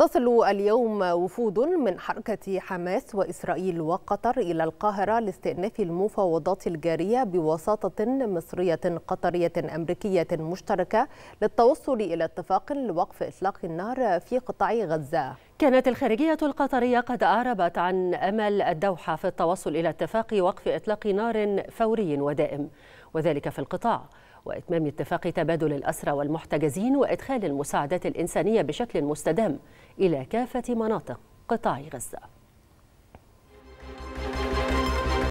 تصل اليوم وفود من حركة حماس وإسرائيل وقطر إلى القاهرة لاستئناف المفاوضات الجارية بوساطة مصرية قطرية أمريكية مشتركة للتوصل إلى اتفاق لوقف إطلاق النار في قطاع غزة كانت الخارجية القطرية قد أعربت عن أمل الدوحة في التوصل إلى اتفاق وقف إطلاق نار فوري ودائم وذلك في القطاع وإتمام اتفاق تبادل الأسرى والمحتجزين وإدخال المساعدات الإنسانية بشكل مستدام إلى كافة مناطق قطاع غزة